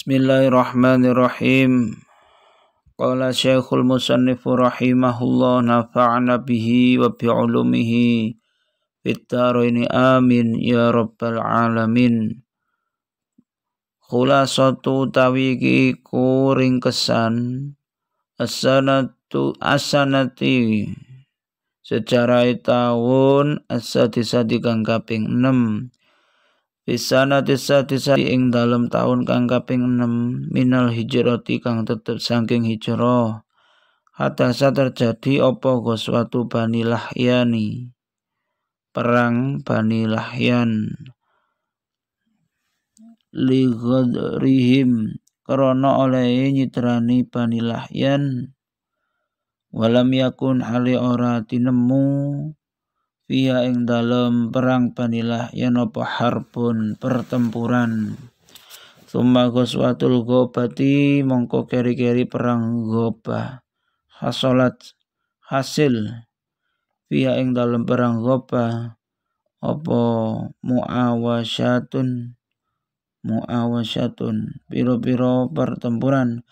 Bismillahirrahmanirrahim. Qala Syekhul Musannif rahimahullah nafa'na bihi wa bi ulumihi fit amin ya rabbal alamin. Khulasatu tawiki iku kesan asanatu asanati secara tahun asadisa kang kaping 6 Fisana tisa tisa ing dalem dalam kang kaping enam minal hijrati kang tetep saking hijrah. Hadasa terjadi opo go suatu Bani Lahyani. Perang Bani Lahyan. ligodrihim krana oleh nyitrani Bani Lahyan. Walam yakun hali ora tinemu via ing dalam perang panilah yen apa harpun pertempuran. Summa ghuswatul gobati mongko keri-keri perang goba Hasolat hasil fiha ing dalam perang goba apa muawasyatun muawasyatun piro-piro pertempuran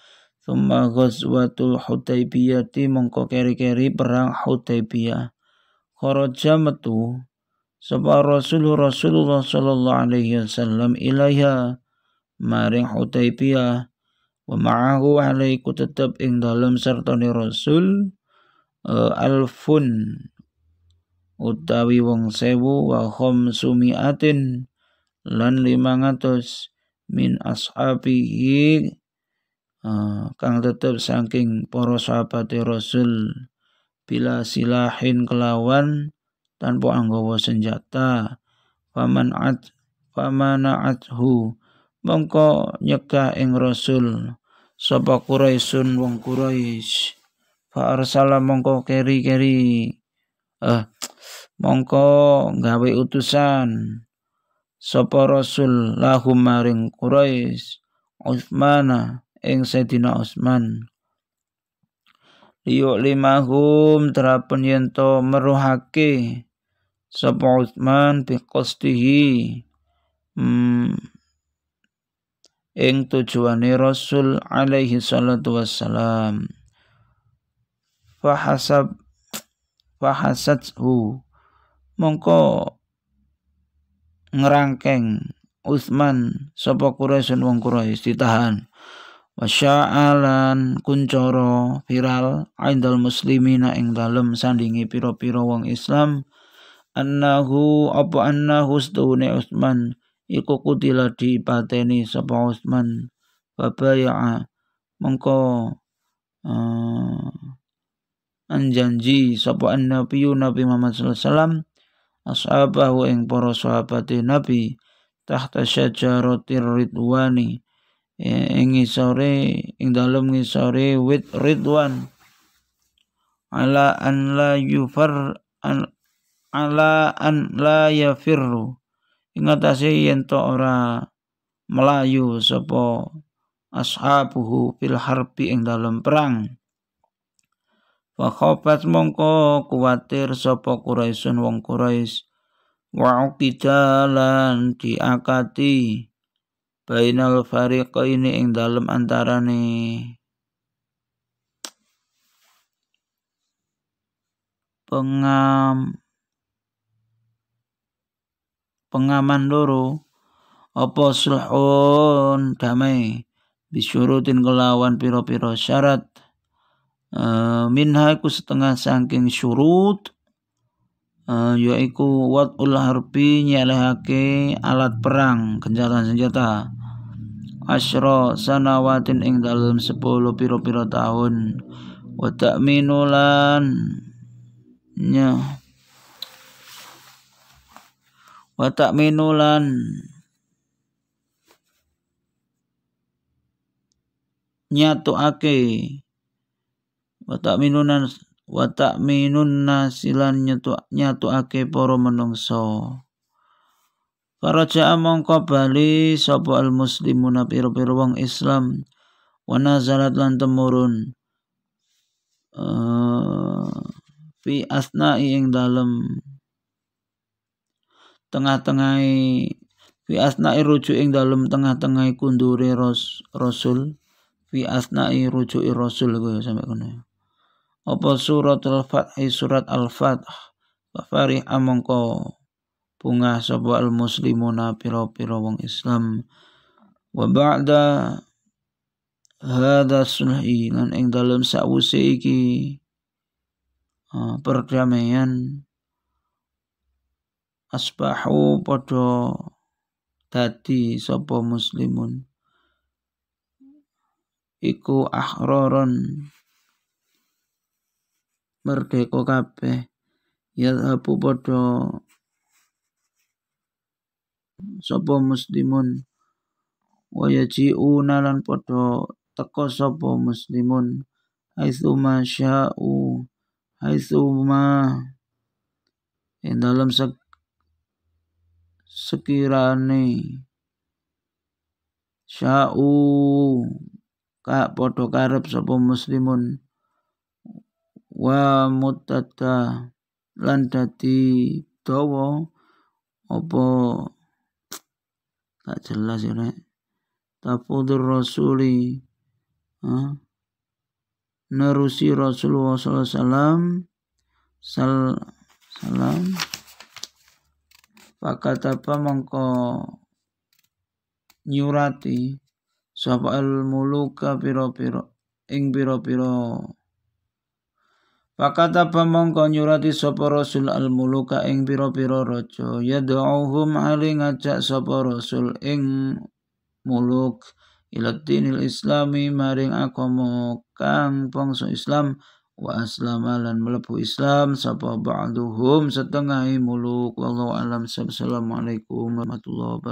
summa ghazwatul ti mongko keri-keri perang hutaibiyah kharaja metu sapa Rasul Rasulullah sallallahu alaihi wasallam ilaiha maring hutaibiyah wa ma'ahu alaiku tetep ing dalem sertane Rasul uh, alfun utawi wong sewu wa sumiatin lan limangatus min ashabihi uh, kang tetep saking para Rasul bila silahin kelawan tanpa anggawa senjata famanat famanaathu mongko nyeka ing rasul sapa Quraisyun wong Quraisy fa arsala mongko keri-keri eh mongko gawe utusan sapa rasul lahum maring Quraisy Utsmana ing Sayyidina Utsman yuk limahum terapun yento meruhake sapa Utsman bi qastihi hmm. ing tujuane Rasul alaihi salatu wassalam fahasab fahasathu mongko ngerangkeng Utsman sapa Quraisy wong Quraisy ditahan wasya'alan kuncoro viral aindal muslimina ing dalem sandingi piro-piro wong Islam annahu apa annahu stune Utsman iku kutila pateni sapa Utsman babaya'a mengko uh, eh, anjanji sapa nabi Nabi Muhammad sallallahu alaihi wasallam ashabahu ing para sahabate Nabi tahta syajaratir ridwani ing isore ing dalem ngisore wit ridwan ala an la yufar an ala an la yafirru ing atase yen to ora melayu sapa ashabuhu fil harbi ing dalem perang wa khafat mongko kuwatir sapa quraisun wong quraisy wa uqidalan diakati bainal fariqaini ing dalem antarane pengam pengaman loro apa sulhun damai disurutin kelawan piro-piro syarat e, minha setengah sangking surut, eh, yaiku yaiku ul harbi nyalehake alat perang senjata senjata asyra sanawatin ing dalam sepuluh piro-piro tahun watak minulan nya watak minulan nyatu ake watak minunan watak ta'minun nasilan nyatu ake poro menungso Faraja mongko bali sapa al muslimun pira-pira wong Islam wana zalat lan temurun uh, fi asna'i ing dalem tengah-tengah fi asna'i rujuk ing dalem tengah-tengah kundure ros, rasul fi asna'i rujuk rasul kowe ya, sampe kene ya. apa al fath surat al-fath eh, Farih amongko pungah sapa al muslimuna piro piro wong Islam wa ba'da hadha sulhi lan ing dalem sawuse iki perdamaian asbahu podo dadi sapa muslimun iku ahroron merdeka kabeh yadhabu padha sapa muslimun wa yaji'una lan padha teka sapa muslimun haitsu masya'u haitsu ma ing dalam sek sekirane sya'u ka padha karep sapa muslimun wa mutata lan dadi dawa apa Gak jelas ya rek. Tafudur rasuli. Huh? Ah, nerusi Rasulullah salam Sal salam. Pakat apa Mangko, nyurati sapa al muluka piro-piro ing piro-piro Pakata pamongko nyurati sopo rasul al muluka ing pira-pira raja yad'uhum ali ngajak sopo rasul ing muluk ila dinil islami maring akomo kang bangsa Islam wa aslama lan mlebu Islam sapa ba'duhum setengah muluk wallahu alam assalamualaikum warahmatullahi wabarakatuh